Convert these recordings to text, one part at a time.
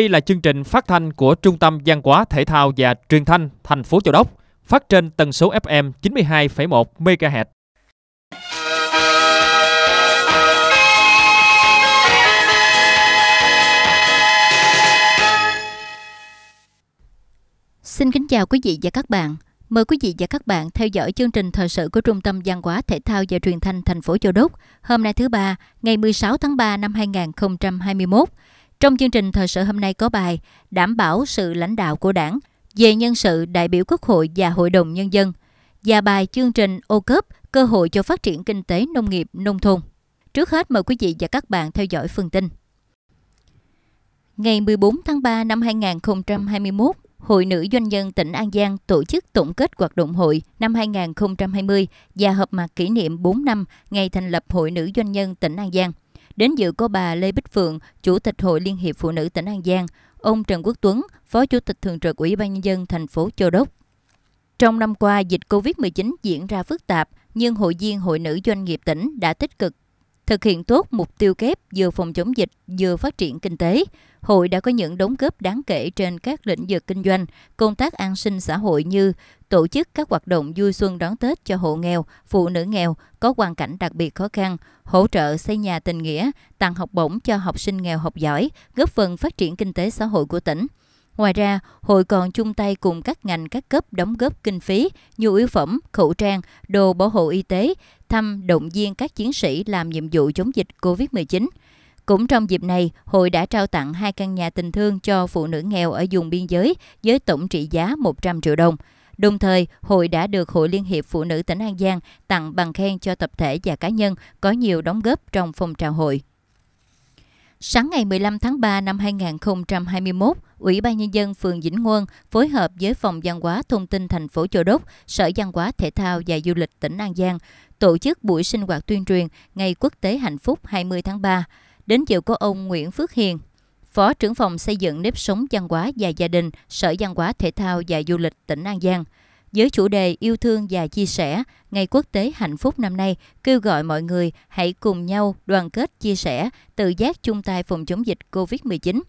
Đây là chương trình phát thanh của Trung tâm Văn hóa Thể thao và Truyền thanh thành phố Châu Đốc, phát trên tần số FM 92,1 MHz. Xin kính chào quý vị và các bạn. Mời quý vị và các bạn theo dõi chương trình thời sự của Trung tâm Văn hóa Thể thao và Truyền thanh thành phố Châu Đốc hôm nay thứ ba, ngày 16 tháng 3 năm 2021. Trong chương trình thời sự hôm nay có bài Đảm bảo sự lãnh đạo của đảng về nhân sự đại biểu Quốc hội và Hội đồng Nhân dân và bài chương trình ô cớp cơ hội cho phát triển kinh tế nông nghiệp nông thôn. Trước hết mời quý vị và các bạn theo dõi phần tin. Ngày 14 tháng 3 năm 2021, Hội Nữ Doanh nhân tỉnh An Giang tổ chức tổng kết hoạt động hội năm 2020 và họp mặt kỷ niệm 4 năm ngày thành lập Hội Nữ Doanh nhân tỉnh An Giang. Đến dự có bà Lê Bích Phượng, Chủ tịch Hội Liên hiệp Phụ nữ tỉnh An Giang, ông Trần Quốc Tuấn, Phó Chủ tịch Thường trực Ủy ban Nhân dân thành phố Châu Đốc. Trong năm qua, dịch COVID-19 diễn ra phức tạp, nhưng Hội viên Hội nữ doanh nghiệp tỉnh đã tích cực thực hiện tốt mục tiêu kép vừa phòng chống dịch vừa phát triển kinh tế hội đã có những đóng góp đáng kể trên các lĩnh vực kinh doanh, công tác an sinh xã hội như tổ chức các hoạt động vui xuân đón Tết cho hộ nghèo, phụ nữ nghèo có hoàn cảnh đặc biệt khó khăn, hỗ trợ xây nhà tình nghĩa, tặng học bổng cho học sinh nghèo học giỏi, góp phần phát triển kinh tế xã hội của tỉnh. Ngoài ra, hội còn chung tay cùng các ngành các cấp đóng góp kinh phí, nhu yếu phẩm, khẩu trang, đồ bảo hộ y tế, thăm động viên các chiến sĩ làm nhiệm vụ chống dịch COVID-19. Cũng trong dịp này, hội đã trao tặng hai căn nhà tình thương cho phụ nữ nghèo ở vùng biên giới với tổng trị giá 100 triệu đồng. Đồng thời, hội đã được Hội Liên hiệp Phụ nữ tỉnh An Giang tặng bằng khen cho tập thể và cá nhân có nhiều đóng góp trong phong trào hội. Sáng ngày 15 tháng 3 năm 2021, Ủy ban Nhân dân phường Vĩnh Nguồn phối hợp với Phòng văn hóa thông tin thành phố Châu Đốc, Sở văn hóa thể thao và du lịch tỉnh An Giang tổ chức buổi sinh hoạt tuyên truyền Ngày Quốc tế Hạnh phúc 20 tháng 3. Đến chiều có ông Nguyễn Phước Hiền, Phó trưởng phòng xây dựng nếp sống văn hóa và gia đình, Sở Văn hóa Thể thao và Du lịch tỉnh An Giang. Với chủ đề yêu thương và chia sẻ, Ngày Quốc tế Hạnh phúc năm nay kêu gọi mọi người hãy cùng nhau đoàn kết chia sẻ, tự giác chung tay phòng chống dịch COVID-19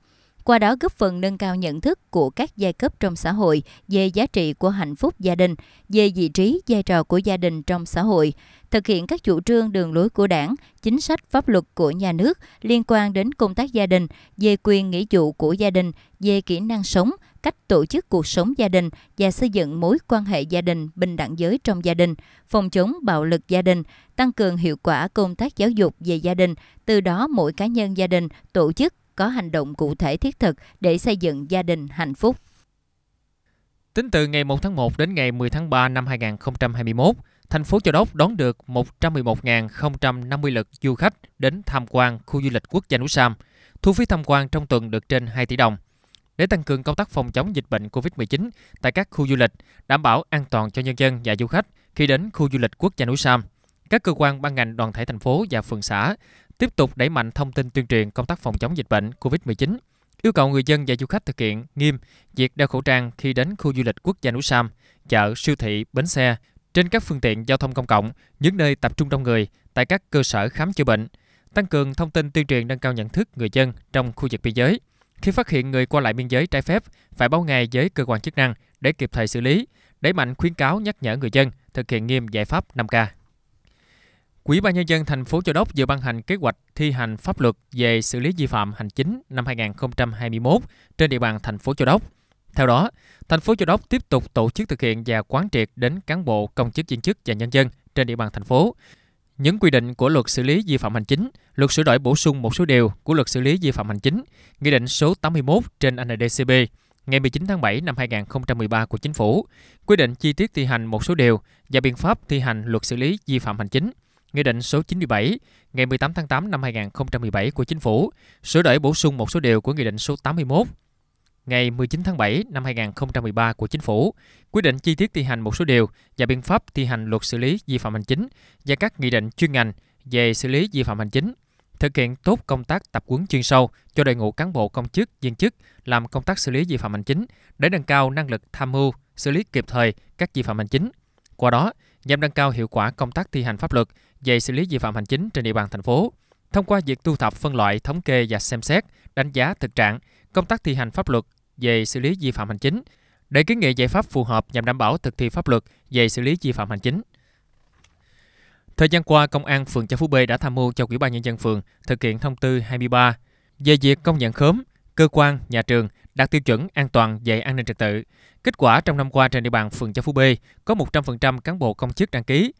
qua đó góp phần nâng cao nhận thức của các giai cấp trong xã hội về giá trị của hạnh phúc gia đình, về vị trí, vai trò của gia đình trong xã hội, thực hiện các chủ trương đường lối của đảng, chính sách pháp luật của nhà nước liên quan đến công tác gia đình, về quyền nghĩa vụ của gia đình, về kỹ năng sống, cách tổ chức cuộc sống gia đình và xây dựng mối quan hệ gia đình bình đẳng giới trong gia đình, phòng chống bạo lực gia đình, tăng cường hiệu quả công tác giáo dục về gia đình, từ đó mỗi cá nhân gia đình, tổ chức có hành động cụ thể thiết thực để xây dựng gia đình hạnh phúc. Tính từ ngày 1 tháng 1 đến ngày 10 tháng 3 năm 2021, thành phố Châu Đốc đón được 111.050 lượt du khách đến tham quan khu du lịch quốc gia Núi Sam. Thu phí tham quan trong tuần được trên 2 tỷ đồng. Để tăng cường công tác phòng chống dịch bệnh COVID-19 tại các khu du lịch, đảm bảo an toàn cho nhân dân và du khách khi đến khu du lịch quốc gia Núi Sam, các cơ quan ban ngành đoàn thể thành phố và phường xã tiếp tục đẩy mạnh thông tin tuyên truyền công tác phòng chống dịch bệnh COVID-19, yêu cầu người dân và du khách thực hiện nghiêm việc đeo khẩu trang khi đến khu du lịch quốc gia Núi Sam, chợ, siêu thị, bến xe, trên các phương tiện giao thông công cộng, những nơi tập trung đông người, tại các cơ sở khám chữa bệnh, tăng cường thông tin tuyên truyền nâng cao nhận thức người dân trong khu vực biên giới. Khi phát hiện người qua lại biên giới trái phép, phải báo ngay với cơ quan chức năng để kịp thời xử lý, đẩy mạnh khuyến cáo nhắc nhở người dân thực hiện nghiêm giải pháp 5K. Quỹ ban nhân dân thành phố Châu Đốc vừa ban hành kế hoạch thi hành pháp luật về xử lý vi phạm hành chính năm 2021 trên địa bàn thành phố Châu Đốc. Theo đó, thành phố Châu Đốc tiếp tục tổ chức thực hiện và quán triệt đến cán bộ, công chức viên chức và nhân dân trên địa bàn thành phố những quy định của luật xử lý vi phạm hành chính, luật sửa đổi bổ sung một số điều của luật xử lý vi phạm hành chính, Nghị định số 81 trên NDCB ngày 19 tháng 7 năm 2013 của Chính phủ, quy định chi tiết thi hành một số điều và biện pháp thi hành luật xử lý vi phạm hành chính, Nghị định số 97 ngày 18 tháng 8 năm 2017 của Chính phủ sửa đổi bổ sung một số điều của Nghị định số 81 ngày 19 tháng 7 năm 2013 của Chính phủ quy định chi tiết thi hành một số điều và biện pháp thi hành luật xử lý vi phạm hành chính và các nghị định chuyên ngành về xử lý vi phạm hành chính, thực hiện tốt công tác tập huấn chuyên sâu cho đội ngũ cán bộ công chức, viên chức làm công tác xử lý vi phạm hành chính để nâng cao năng lực tham mưu, xử lý kịp thời các vi phạm hành chính. Qua đó, nhằm nâng cao hiệu quả công tác thi hành pháp luật về xử lý vi phạm hành chính trên địa bàn thành phố. Thông qua việc thu thập phân loại, thống kê và xem xét, đánh giá thực trạng, công tác thi hành pháp luật về xử lý vi phạm hành chính, để kiến nghị giải pháp phù hợp nhằm đảm bảo thực thi pháp luật về xử lý vi phạm hành chính. Thời gian qua, Công an phường Châu Phú B đã tham mưu cho Ủy ban Nhân dân phường thực hiện thông tư 23 về việc công nhận khóm, cơ quan, nhà trường đạt tiêu chuẩn an toàn về an ninh trật tự, Kết quả trong năm qua trên địa bàn phường Châu Phú B có 100% cán bộ công chức đăng ký,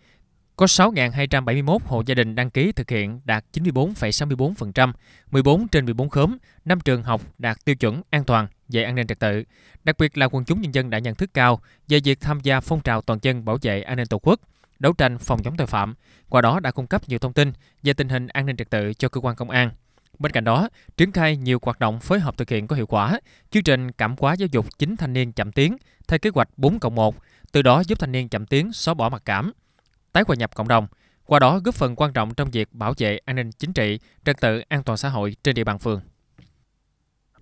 có 6.271 hộ gia đình đăng ký thực hiện đạt 94,64%, 14 trên 14 khóm, 5 trường học đạt tiêu chuẩn an toàn về an ninh trật tự. Đặc biệt là quần chúng nhân dân đã nhận thức cao về việc tham gia phong trào toàn dân bảo vệ an ninh Tổ quốc, đấu tranh phòng chống tội phạm, qua đó đã cung cấp nhiều thông tin về tình hình an ninh trật tự cho cơ quan công an. Bên cạnh đó, triển khai nhiều hoạt động phối hợp thực hiện có hiệu quả, chương trình cảm hóa giáo dục chính thanh niên chậm tiến theo kế hoạch 4 cộng 1, từ đó giúp thanh niên chậm tiến xóa bỏ mặc cảm, tái hòa nhập cộng đồng, qua đó góp phần quan trọng trong việc bảo vệ an ninh chính trị, trật tự an toàn xã hội trên địa bàn phường.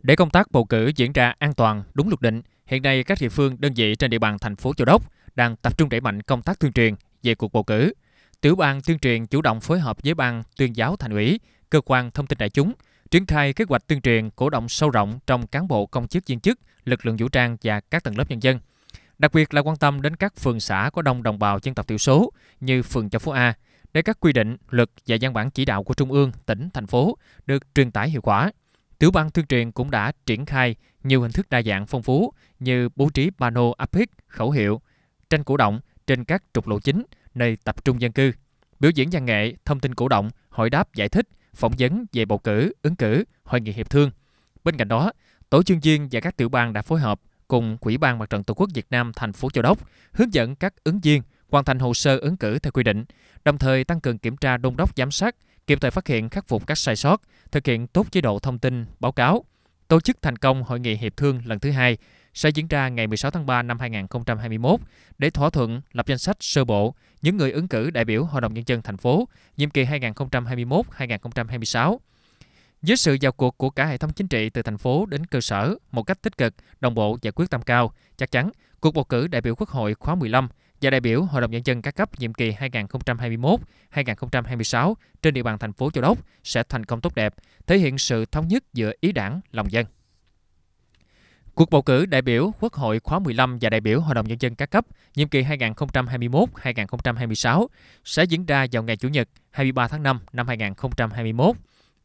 Để công tác bầu cử diễn ra an toàn, đúng luật định, hiện nay các địa phương đơn vị trên địa bàn thành phố Châu Đốc đang tập trung đẩy mạnh công tác tuyên truyền về cuộc bầu cử. Tiểu ban tuyên truyền chủ động phối hợp với ban tuyên giáo thành ủy, cơ quan thông tin đại chúng triển khai kế hoạch tuyên truyền cổ động sâu rộng trong cán bộ công chức viên chức, lực lượng vũ trang và các tầng lớp nhân dân. Đặc biệt là quan tâm đến các phường xã có đông đồng bào dân tộc thiểu số như phường Châu Phú A, để các quy định, luật và văn bản chỉ đạo của trung ương, tỉnh, thành phố được truyền tải hiệu quả. Tiểu ban tuyên truyền cũng đã triển khai nhiều hình thức đa dạng phong phú như bố trí pano áp phích, khẩu hiệu, tranh cổ động trên các trục lộ chính, nơi tập trung dân cư, biểu diễn văn nghệ, thông tin cổ động, hội đáp giải thích, phỏng vấn về bầu cử, ứng cử, hội nghị hiệp thương. Bên cạnh đó, tổ chương viên và các tiểu bang đã phối hợp cùng Quỹ ban Mặt trận Tổ quốc Việt Nam thành phố Châu Đốc hướng dẫn các ứng viên hoàn thành hồ sơ ứng cử theo quy định, đồng thời tăng cường kiểm tra đôn đốc giám sát, kịp thời phát hiện khắc phục các sai sót, thực hiện tốt chế độ thông tin, báo cáo, tổ chức thành công hội nghị hiệp thương lần thứ hai sẽ diễn ra ngày 16 tháng 3 năm 2021 để thỏa thuận lập danh sách sơ bộ những người ứng cử đại biểu Hội đồng Nhân dân thành phố nhiệm kỳ 2021-2026. Dưới sự vào cuộc của cả hệ thống chính trị từ thành phố đến cơ sở một cách tích cực, đồng bộ và quyết tâm cao, chắc chắn cuộc bầu cử đại biểu Quốc hội khóa 15 và đại biểu Hội đồng Nhân dân các cấp nhiệm kỳ 2021-2026 trên địa bàn thành phố Châu Đốc sẽ thành công tốt đẹp, thể hiện sự thống nhất giữa ý đảng, lòng dân. Cuộc bầu cử đại biểu Quốc hội khóa 15 và đại biểu Hội đồng Nhân dân các cấp nhiệm kỳ 2021-2026 sẽ diễn ra vào ngày Chủ nhật 23 tháng 5 năm 2021.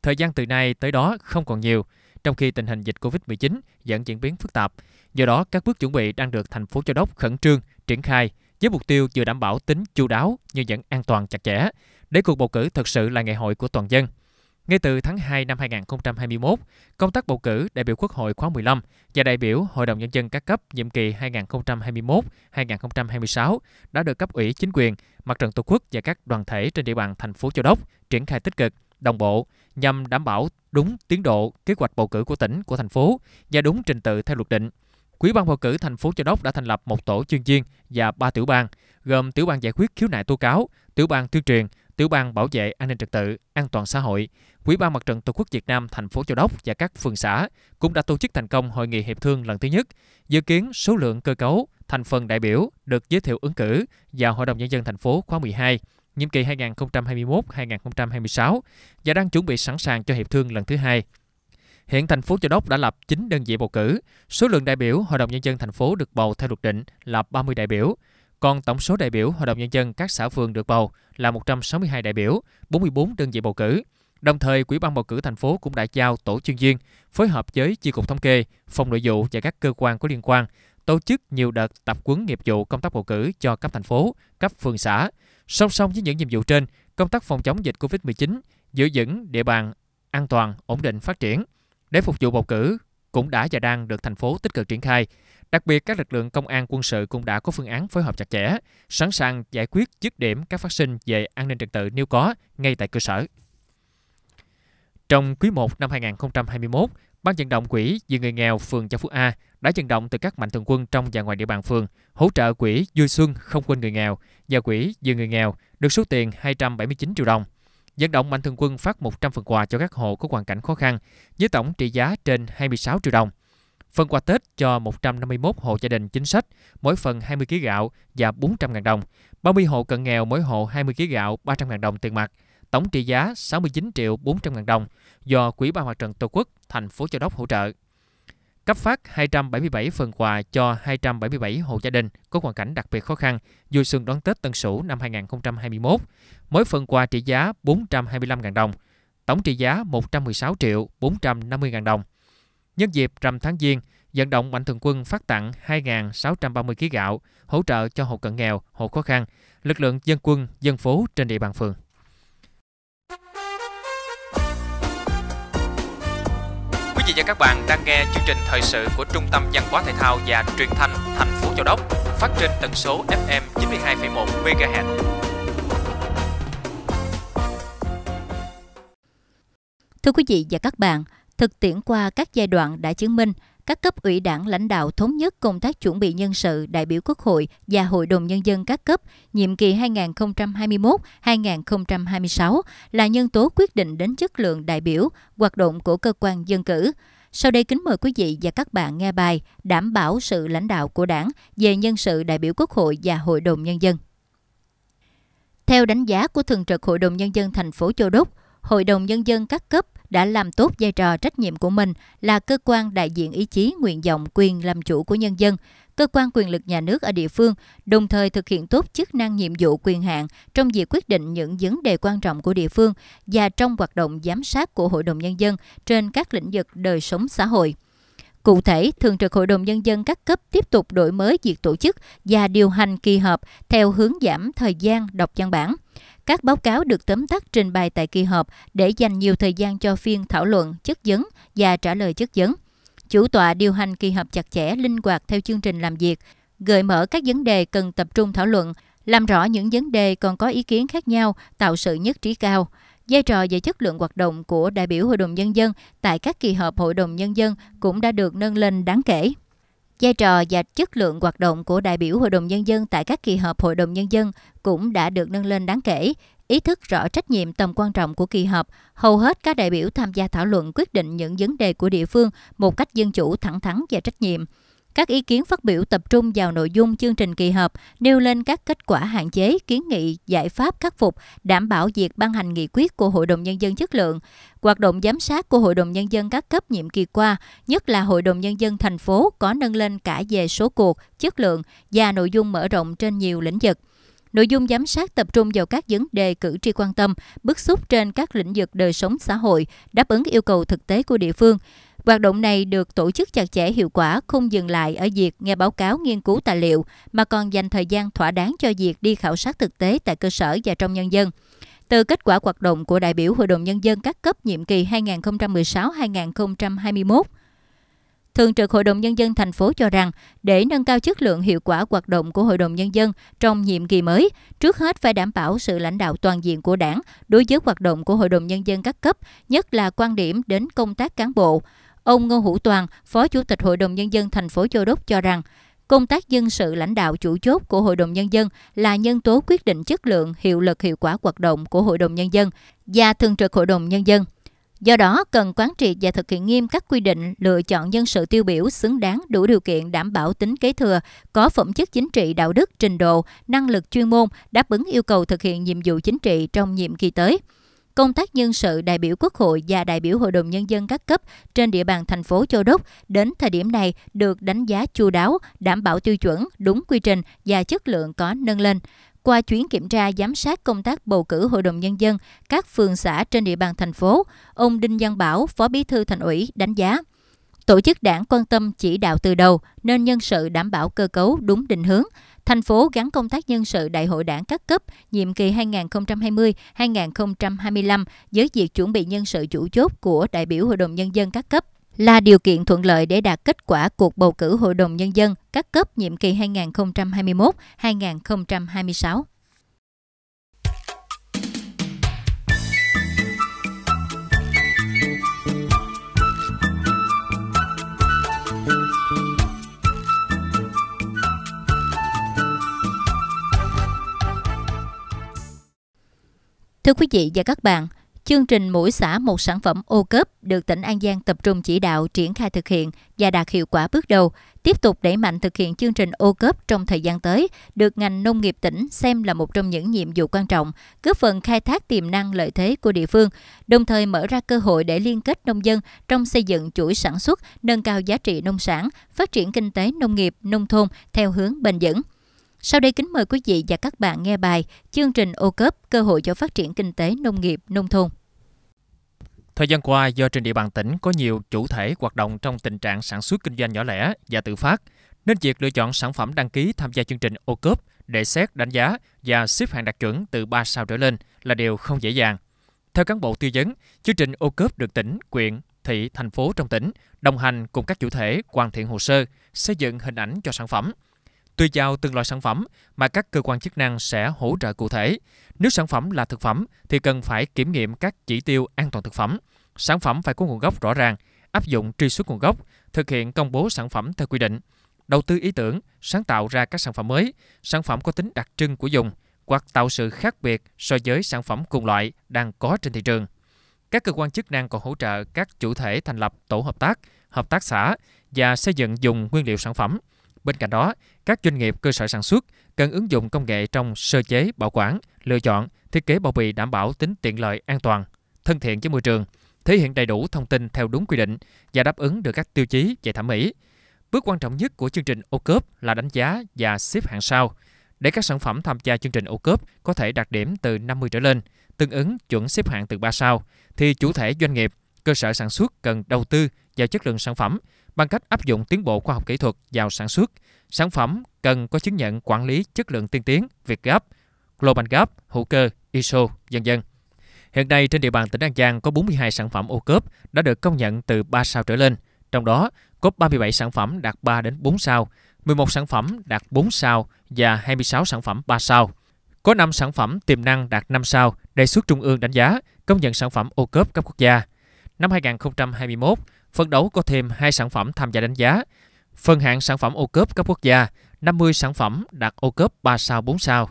Thời gian từ nay tới đó không còn nhiều, trong khi tình hình dịch COVID-19 vẫn diễn biến phức tạp. Do đó, các bước chuẩn bị đang được thành phố Châu Đốc khẩn trương triển khai với mục tiêu vừa đảm bảo tính chu đáo nhưng vẫn an toàn chặt chẽ để cuộc bầu cử thực sự là ngày hội của toàn dân. Ngay từ tháng 2 năm 2021, công tác bầu cử đại biểu Quốc hội khóa 15 và đại biểu Hội đồng Nhân dân các cấp nhiệm kỳ 2021-2026 đã được cấp ủy chính quyền, mặt trận Tổ quốc và các đoàn thể trên địa bàn thành phố Châu Đốc triển khai tích cực, đồng bộ nhằm đảm bảo đúng tiến độ kế hoạch bầu cử của tỉnh, của thành phố và đúng trình tự theo luật định. Quỹ ban bầu cử thành phố Châu Đốc đã thành lập một tổ chuyên viên và ba tiểu ban, gồm tiểu ban giải quyết khiếu nại tố cáo, tiểu ban tuyên truyền, Tiểu ban bảo vệ an ninh trật tự, an toàn xã hội, Quỹ ban Mặt trận Tổ quốc Việt Nam thành phố Châu Đốc và các phường xã cũng đã tổ chức thành công hội nghị hiệp thương lần thứ nhất, dự kiến số lượng cơ cấu, thành phần đại biểu được giới thiệu ứng cử vào Hội đồng nhân dân thành phố khóa 12 nhiệm kỳ 2021-2026 và đang chuẩn bị sẵn sàng cho hiệp thương lần thứ hai. Hiện thành phố Châu Đốc đã lập 9 đơn vị bầu cử, số lượng đại biểu Hội đồng nhân dân thành phố được bầu theo luật định là 30 đại biểu. Còn tổng số đại biểu Hội đồng Nhân dân các xã phường được bầu là 162 đại biểu, 44 đơn vị bầu cử. Đồng thời, quỹ ban bầu cử thành phố cũng đã giao tổ chuyên viên phối hợp với Chi cục Thống kê, Phòng Nội vụ và các cơ quan có liên quan tổ chức nhiều đợt tập huấn nghiệp vụ công tác bầu cử cho cấp thành phố, cấp phường xã. Song song với những nhiệm vụ trên, công tác phòng chống dịch COVID-19 giữ vững địa bàn an toàn, ổn định phát triển để phục vụ bầu cử cũng đã và đang được thành phố tích cực triển khai. Đặc biệt, các lực lượng công an quân sự cũng đã có phương án phối hợp chặt chẽ, sẵn sàng giải quyết dứt điểm các phát sinh về an ninh trật tự nếu có ngay tại cơ sở. Trong quý 1 năm 2021, Ban vận động quỹ vì người nghèo phường Châu Phú A đã vận động từ các mạnh thường quân trong và ngoài địa bàn phường hỗ trợ quỹ vui xuân không quên người nghèo và quỹ vì người nghèo được số tiền 279 triệu đồng. Vận động mạnh thường quân phát 100 phần quà cho các hộ có hoàn cảnh khó khăn với tổng trị giá trên 26 triệu đồng phần quà Tết cho 151 hộ gia đình chính sách, mỗi phần 20 kg gạo và 400.000 đồng, 30 hộ cận nghèo mỗi hộ 20 kg gạo, 300.000 đồng tiền mặt, tổng trị giá 69 triệu 400 ngàn đồng do Quỹ ban Mặt trận Tổ quốc thành phố Châu Đốc hỗ trợ. Cấp phát 277 phần quà cho 277 hộ gia đình có hoàn cảnh đặc biệt khó khăn vui xuân đón Tết Tân Sửu năm 2021. Mỗi phần quà trị giá 425 000 đồng, tổng trị giá 116 triệu 450 ngàn đồng. Nhân dịp rằm tháng Giêng, vận động mạnh thường quân phát tặng 2.630 kg gạo hỗ trợ cho hộ cận nghèo, hộ khó khăn, lực lượng dân quân, dân phố trên địa bàn phường. Quý vị và các bạn đang nghe chương trình thời sự của Trung tâm Văn hóa Thể thao và Truyền thanh thành phố Châu Đốc phát trên tần số FM 92,1 MHz. Thưa quý vị và các bạn, Thực tiễn qua các giai đoạn đã chứng minh, các cấp ủy đảng lãnh đạo thống nhất công tác chuẩn bị nhân sự đại biểu Quốc hội và Hội đồng Nhân dân các cấp nhiệm kỳ 2021-2026 là nhân tố quyết định đến chất lượng đại biểu, hoạt động của cơ quan dân cử. Sau đây kính mời quý vị và các bạn nghe bài Đảm bảo sự lãnh đạo của đảng về nhân sự đại biểu Quốc hội và Hội đồng Nhân dân. Theo đánh giá của Thường trực Hội đồng Nhân dân thành phố Châu Đốc, Hội đồng Nhân dân các cấp đã làm tốt vai trò trách nhiệm của mình là cơ quan đại diện ý chí, nguyện vọng, quyền làm chủ của nhân dân, cơ quan quyền lực nhà nước ở địa phương, đồng thời thực hiện tốt chức năng nhiệm vụ quyền hạn trong việc quyết định những vấn đề quan trọng của địa phương và trong hoạt động giám sát của Hội đồng Nhân dân trên các lĩnh vực đời sống xã hội. Cụ thể, Thường trực Hội đồng Nhân dân các cấp tiếp tục đổi mới việc tổ chức và điều hành kỳ họp theo hướng giảm thời gian đọc văn bản, các báo cáo được tóm tắt trình bày tại kỳ họp để dành nhiều thời gian cho phiên thảo luận, chất vấn và trả lời chất vấn. Chủ tọa điều hành kỳ họp chặt chẽ, linh hoạt theo chương trình làm việc, gợi mở các vấn đề cần tập trung thảo luận, làm rõ những vấn đề còn có ý kiến khác nhau, tạo sự nhất trí cao. Vai trò và chất lượng hoạt động của đại biểu Hội đồng Nhân dân tại các kỳ họp Hội đồng Nhân dân cũng đã được nâng lên đáng kể. Vai trò và chất lượng hoạt động của đại biểu Hội đồng Nhân dân tại các kỳ họp Hội đồng Nhân dân cũng đã được nâng lên đáng kể. Ý thức rõ trách nhiệm tầm quan trọng của kỳ họp, hầu hết các đại biểu tham gia thảo luận quyết định những vấn đề của địa phương một cách dân chủ thẳng thắn và trách nhiệm. Các ý kiến phát biểu tập trung vào nội dung chương trình kỳ họp, nêu lên các kết quả hạn chế, kiến nghị, giải pháp khắc phục, đảm bảo việc ban hành nghị quyết của Hội đồng Nhân dân chất lượng, hoạt động giám sát của Hội đồng Nhân dân các cấp nhiệm kỳ qua, nhất là Hội đồng Nhân dân thành phố có nâng lên cả về số cuộc, chất lượng và nội dung mở rộng trên nhiều lĩnh vực. Nội dung giám sát tập trung vào các vấn đề cử tri quan tâm, bức xúc trên các lĩnh vực đời sống xã hội, đáp ứng yêu cầu thực tế của địa phương. Hoạt động này được tổ chức chặt chẽ hiệu quả không dừng lại ở việc nghe báo cáo nghiên cứu tài liệu mà còn dành thời gian thỏa đáng cho việc đi khảo sát thực tế tại cơ sở và trong nhân dân. Từ kết quả hoạt động của đại biểu Hội đồng Nhân dân các cấp nhiệm kỳ 2016-2021, Thường trực Hội đồng Nhân dân thành phố cho rằng, để nâng cao chất lượng hiệu quả hoạt động của Hội đồng Nhân dân trong nhiệm kỳ mới, trước hết phải đảm bảo sự lãnh đạo toàn diện của đảng đối với hoạt động của Hội đồng Nhân dân các cấp, nhất là quan điểm đến công tác cán bộ, Ông Ngô Hữu Toàn, Phó Chủ tịch Hội đồng Nhân dân thành phố Châu Đốc cho rằng, công tác dân sự lãnh đạo chủ chốt của Hội đồng Nhân dân là nhân tố quyết định chất lượng, hiệu lực hiệu quả hoạt động của Hội đồng Nhân dân và Thường trực Hội đồng Nhân dân. Do đó, cần quán triệt và thực hiện nghiêm các quy định lựa chọn nhân sự tiêu biểu xứng đáng đủ điều kiện đảm bảo tính kế thừa, có phẩm chất chính trị đạo đức, trình độ, năng lực chuyên môn, đáp ứng yêu cầu thực hiện nhiệm vụ chính trị trong nhiệm kỳ tới công tác nhân sự đại biểu Quốc hội và đại biểu Hội đồng Nhân dân các cấp trên địa bàn thành phố Châu Đốc đến thời điểm này được đánh giá chu đáo, đảm bảo tiêu chuẩn, đúng quy trình và chất lượng có nâng lên. Qua chuyến kiểm tra giám sát công tác bầu cử Hội đồng Nhân dân các phường xã trên địa bàn thành phố, ông Đinh Văn Bảo, Phó Bí thư Thành ủy đánh giá. Tổ chức đảng quan tâm chỉ đạo từ đầu nên nhân sự đảm bảo cơ cấu đúng định hướng, Thành phố gắn công tác nhân sự Đại hội đảng các cấp nhiệm kỳ 2020-2025 với việc chuẩn bị nhân sự chủ chốt của đại biểu Hội đồng Nhân dân các cấp là điều kiện thuận lợi để đạt kết quả cuộc bầu cử Hội đồng Nhân dân các cấp nhiệm kỳ 2021-2026. Thưa quý vị và các bạn, chương trình Mỗi xã một sản phẩm ô cớp được tỉnh An Giang tập trung chỉ đạo triển khai thực hiện và đạt hiệu quả bước đầu, tiếp tục đẩy mạnh thực hiện chương trình ô cớp trong thời gian tới, được ngành nông nghiệp tỉnh xem là một trong những nhiệm vụ quan trọng, góp phần khai thác tiềm năng lợi thế của địa phương, đồng thời mở ra cơ hội để liên kết nông dân trong xây dựng chuỗi sản xuất, nâng cao giá trị nông sản, phát triển kinh tế nông nghiệp, nông thôn theo hướng bền vững. Sau đây kính mời quý vị và các bạn nghe bài Chương trình ô cớp cơ hội cho phát triển kinh tế nông nghiệp nông thôn. Thời gian qua, do trên địa bàn tỉnh có nhiều chủ thể hoạt động trong tình trạng sản xuất kinh doanh nhỏ lẻ và tự phát, nên việc lựa chọn sản phẩm đăng ký tham gia chương trình ô cớp để xét đánh giá và xếp hạng đạt chuẩn từ 3 sao trở lên là điều không dễ dàng. Theo cán bộ tư vấn, chương trình ô cớp được tỉnh, quyện, thị, thành phố trong tỉnh đồng hành cùng các chủ thể hoàn thiện hồ sơ, xây dựng hình ảnh cho sản phẩm – tùy vào từng loại sản phẩm mà các cơ quan chức năng sẽ hỗ trợ cụ thể. Nếu sản phẩm là thực phẩm thì cần phải kiểm nghiệm các chỉ tiêu an toàn thực phẩm. Sản phẩm phải có nguồn gốc rõ ràng, áp dụng truy xuất nguồn gốc, thực hiện công bố sản phẩm theo quy định, đầu tư ý tưởng, sáng tạo ra các sản phẩm mới, sản phẩm có tính đặc trưng của dùng hoặc tạo sự khác biệt so với sản phẩm cùng loại đang có trên thị trường. Các cơ quan chức năng còn hỗ trợ các chủ thể thành lập tổ hợp tác, hợp tác xã và xây dựng dùng nguyên liệu sản phẩm. Bên cạnh đó, các doanh nghiệp cơ sở sản xuất cần ứng dụng công nghệ trong sơ chế, bảo quản, lựa chọn, thiết kế bao bì đảm bảo tính tiện lợi, an toàn, thân thiện với môi trường, thể hiện đầy đủ thông tin theo đúng quy định và đáp ứng được các tiêu chí về thẩm mỹ. Bước quan trọng nhất của chương trình ô cốp là đánh giá và xếp hạng sao để các sản phẩm tham gia chương trình ô cốp có thể đạt điểm từ 50 trở lên, tương ứng chuẩn xếp hạng từ 3 sao thì chủ thể doanh nghiệp, cơ sở sản xuất cần đầu tư vào chất lượng sản phẩm, bằng cách áp dụng tiến bộ khoa học kỹ thuật vào sản xuất. Sản phẩm cần có chứng nhận quản lý chất lượng tiên tiến Việt Gap, Global Gap, hữu cơ, ISO, vân dân. Hiện nay trên địa bàn tỉnh An Giang có 42 sản phẩm ô cốp đã được công nhận từ 3 sao trở lên. Trong đó, có 37 sản phẩm đạt 3 đến 4 sao, 11 sản phẩm đạt 4 sao và 26 sản phẩm 3 sao. Có 5 sản phẩm tiềm năng đạt 5 sao, đề xuất Trung ương đánh giá, công nhận sản phẩm ô cốp cấp quốc gia. Năm 2021, phấn đấu có thêm hai sản phẩm tham gia đánh giá. Phân hạng sản phẩm ô cốp các quốc gia, 50 sản phẩm đạt ô cốp 3 sao 4 sao.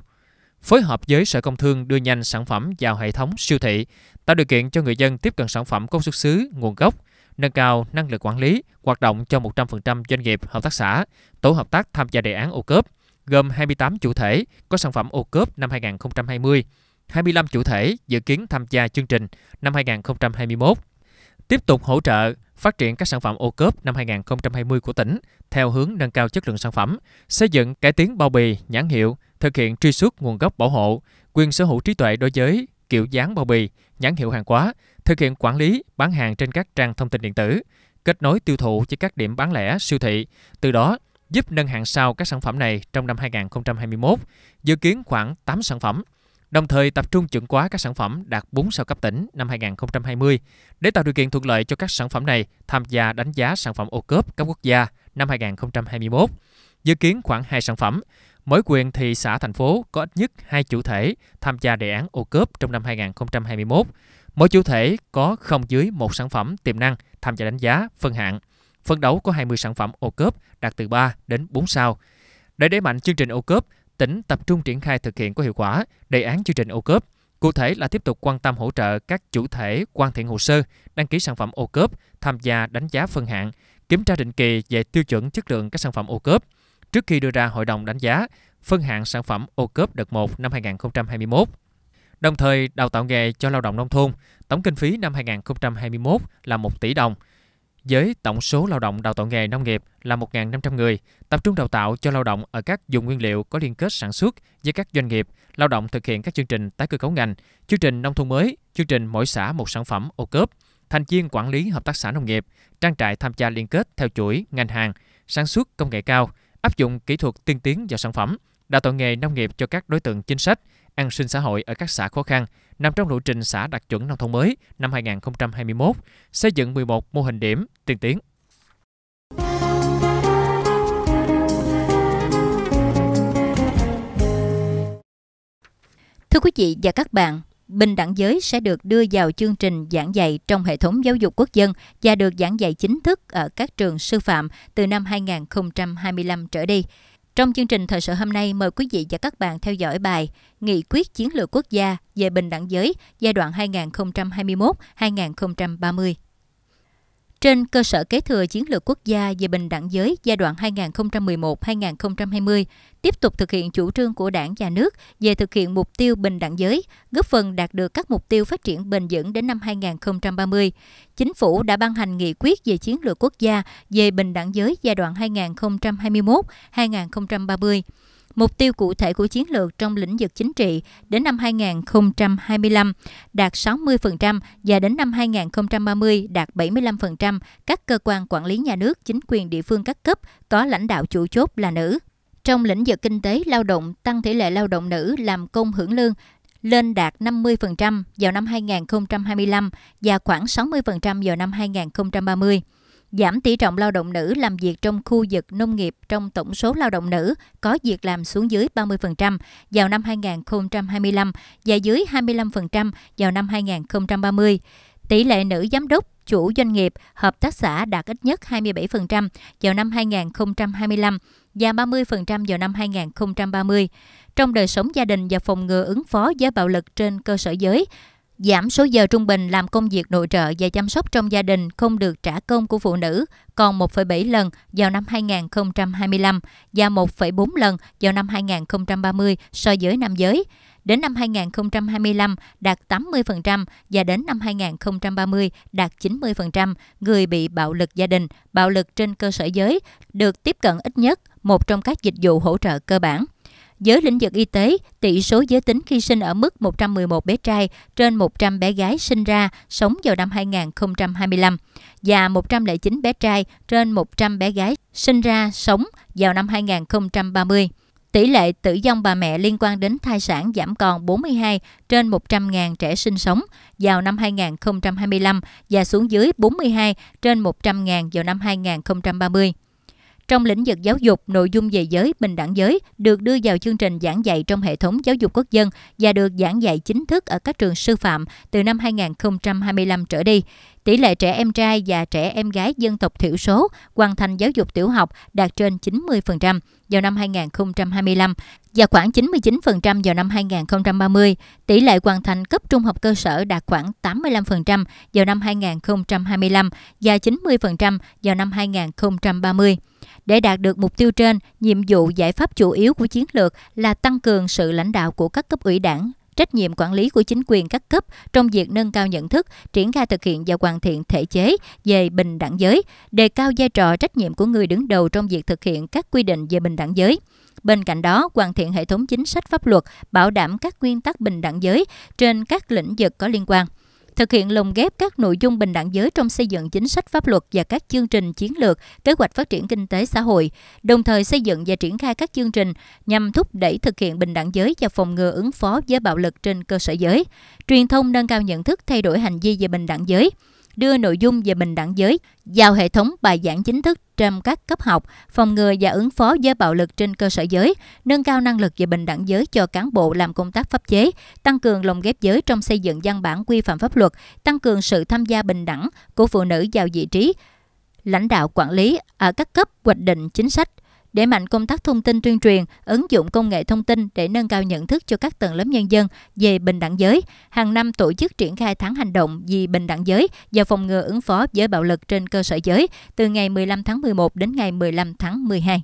Phối hợp với Sở Công Thương đưa nhanh sản phẩm vào hệ thống siêu thị, tạo điều kiện cho người dân tiếp cận sản phẩm có xuất xứ, nguồn gốc, nâng cao năng lực quản lý, hoạt động cho 100% doanh nghiệp, hợp tác xã, tổ hợp tác tham gia đề án ô cốp, gồm 28 chủ thể có sản phẩm ô cốp năm 2020, 25 chủ thể dự kiến tham gia chương trình năm 2021. Tiếp tục hỗ trợ phát triển các sản phẩm ô cốp năm 2020 của tỉnh theo hướng nâng cao chất lượng sản phẩm, xây dựng cải tiến bao bì, nhãn hiệu, thực hiện truy xuất nguồn gốc bảo hộ, quyền sở hữu trí tuệ đối với kiểu dáng bao bì, nhãn hiệu hàng hóa, thực hiện quản lý bán hàng trên các trang thông tin điện tử, kết nối tiêu thụ với các điểm bán lẻ, siêu thị, từ đó giúp nâng hạng sao các sản phẩm này trong năm 2021, dự kiến khoảng 8 sản phẩm đồng thời tập trung chuẩn hóa các sản phẩm đạt 4 sao cấp tỉnh năm 2020 để tạo điều kiện thuận lợi cho các sản phẩm này tham gia đánh giá sản phẩm ô cốp các quốc gia năm 2021. Dự kiến khoảng 2 sản phẩm, mỗi quyền thị xã thành phố có ít nhất 2 chủ thể tham gia đề án ô cốp trong năm 2021. Mỗi chủ thể có không dưới một sản phẩm tiềm năng tham gia đánh giá phân hạng. Phân đấu có 20 sản phẩm ô cốp đạt từ 3 đến 4 sao. Để đẩy mạnh chương trình ô cốp, tỉnh tập trung triển khai thực hiện có hiệu quả đề án chương trình ô cốp. Cụ thể là tiếp tục quan tâm hỗ trợ các chủ thể hoàn thiện hồ sơ, đăng ký sản phẩm ô cốp, tham gia đánh giá phân hạng, kiểm tra định kỳ về tiêu chuẩn chất lượng các sản phẩm ô cốp trước khi đưa ra hội đồng đánh giá phân hạng sản phẩm ô cốp đợt 1 năm 2021. Đồng thời, đào tạo nghề cho lao động nông thôn, tổng kinh phí năm 2021 là 1 tỷ đồng – với tổng số lao động đào tạo nghề nông nghiệp là 1.500 người, tập trung đào tạo cho lao động ở các vùng nguyên liệu có liên kết sản xuất với các doanh nghiệp, lao động thực hiện các chương trình tái cơ cấu ngành, chương trình nông thôn mới, chương trình mỗi xã một sản phẩm ô cớp, thành viên quản lý hợp tác xã nông nghiệp, trang trại tham gia liên kết theo chuỗi ngành hàng, sản xuất công nghệ cao, áp dụng kỹ thuật tiên tiến vào sản phẩm, đào tạo nghề nông nghiệp cho các đối tượng chính sách – an sinh xã hội ở các xã khó khăn nằm trong lộ trình xã đạt chuẩn nông thôn mới năm 2021, xây dựng 11 mô hình điểm tiên tiến. Thưa quý vị và các bạn, bình đẳng giới sẽ được đưa vào chương trình giảng dạy trong hệ thống giáo dục quốc dân và được giảng dạy chính thức ở các trường sư phạm từ năm 2025 trở đi. Trong chương trình thời sự hôm nay, mời quý vị và các bạn theo dõi bài Nghị quyết chiến lược quốc gia về bình đẳng giới giai đoạn 2021-2030. Trên cơ sở kế thừa chiến lược quốc gia về bình đẳng giới giai đoạn 2011-2020, tiếp tục thực hiện chủ trương của Đảng và nước về thực hiện mục tiêu bình đẳng giới, góp phần đạt được các mục tiêu phát triển bền vững đến năm 2030. Chính phủ đã ban hành nghị quyết về chiến lược quốc gia về bình đẳng giới giai đoạn 2021-2030 mục tiêu cụ thể của chiến lược trong lĩnh vực chính trị đến năm 2025 đạt 60% và đến năm 2030 đạt 75% các cơ quan quản lý nhà nước, chính quyền địa phương các cấp có lãnh đạo chủ chốt là nữ. Trong lĩnh vực kinh tế lao động, tăng tỷ lệ lao động nữ làm công hưởng lương lên đạt 50% vào năm 2025 và khoảng 60% vào năm 2030 giảm tỷ trọng lao động nữ làm việc trong khu vực nông nghiệp trong tổng số lao động nữ có việc làm xuống dưới 30% vào năm 2025 và dưới 25% vào năm 2030. Tỷ lệ nữ giám đốc, chủ doanh nghiệp, hợp tác xã đạt ít nhất 27% vào năm 2025 và 30% vào năm 2030. Trong đời sống gia đình và phòng ngừa ứng phó với bạo lực trên cơ sở giới, Giảm số giờ trung bình làm công việc nội trợ và chăm sóc trong gia đình không được trả công của phụ nữ còn 1,7 lần vào năm 2025 và 1,4 lần vào năm 2030 so với nam giới. Đến năm 2025 đạt 80% và đến năm 2030 đạt 90% người bị bạo lực gia đình, bạo lực trên cơ sở giới được tiếp cận ít nhất một trong các dịch vụ hỗ trợ cơ bản. Giới lĩnh vực y tế, tỷ số giới tính khi sinh ở mức 111 bé trai trên 100 bé gái sinh ra sống vào năm 2025 và 109 bé trai trên 100 bé gái sinh ra sống vào năm 2030. Tỷ lệ tử vong bà mẹ liên quan đến thai sản giảm còn 42 trên 100.000 trẻ sinh sống vào năm 2025 và xuống dưới 42 trên 100.000 vào năm 2030. Trong lĩnh vực giáo dục, nội dung về giới, bình đẳng giới được đưa vào chương trình giảng dạy trong hệ thống giáo dục quốc dân và được giảng dạy chính thức ở các trường sư phạm từ năm 2025 trở đi. Tỷ lệ trẻ em trai và trẻ em gái dân tộc thiểu số hoàn thành giáo dục tiểu học đạt trên 90% vào năm 2025 và khoảng 99% vào năm 2030. Tỷ lệ hoàn thành cấp trung học cơ sở đạt khoảng 85% vào năm 2025 và 90% vào năm 2030. Để đạt được mục tiêu trên, nhiệm vụ giải pháp chủ yếu của chiến lược là tăng cường sự lãnh đạo của các cấp ủy đảng, trách nhiệm quản lý của chính quyền các cấp trong việc nâng cao nhận thức, triển khai thực hiện và hoàn thiện thể chế về bình đẳng giới, đề cao vai trò trách nhiệm của người đứng đầu trong việc thực hiện các quy định về bình đẳng giới. Bên cạnh đó, hoàn thiện hệ thống chính sách pháp luật, bảo đảm các nguyên tắc bình đẳng giới trên các lĩnh vực có liên quan thực hiện lồng ghép các nội dung bình đẳng giới trong xây dựng chính sách pháp luật và các chương trình chiến lược, kế hoạch phát triển kinh tế xã hội, đồng thời xây dựng và triển khai các chương trình nhằm thúc đẩy thực hiện bình đẳng giới và phòng ngừa ứng phó với bạo lực trên cơ sở giới, truyền thông nâng cao nhận thức thay đổi hành vi về bình đẳng giới đưa nội dung về bình đẳng giới vào hệ thống bài giảng chính thức trong các cấp học, phòng ngừa và ứng phó với bạo lực trên cơ sở giới, nâng cao năng lực về bình đẳng giới cho cán bộ làm công tác pháp chế, tăng cường lồng ghép giới trong xây dựng văn bản quy phạm pháp luật, tăng cường sự tham gia bình đẳng của phụ nữ vào vị trí lãnh đạo quản lý ở các cấp hoạch định chính sách để mạnh công tác thông tin tuyên truyền, ứng dụng công nghệ thông tin để nâng cao nhận thức cho các tầng lớp nhân dân về bình đẳng giới, hàng năm tổ chức triển khai tháng hành động vì bình đẳng giới và phòng ngừa ứng phó với bạo lực trên cơ sở giới từ ngày 15 tháng 11 đến ngày 15 tháng 12.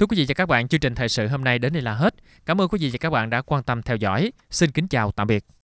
Thưa quý vị và các bạn, chương trình thời sự hôm nay đến đây là hết. Cảm ơn quý vị và các bạn đã quan tâm theo dõi. Xin kính chào tạm biệt.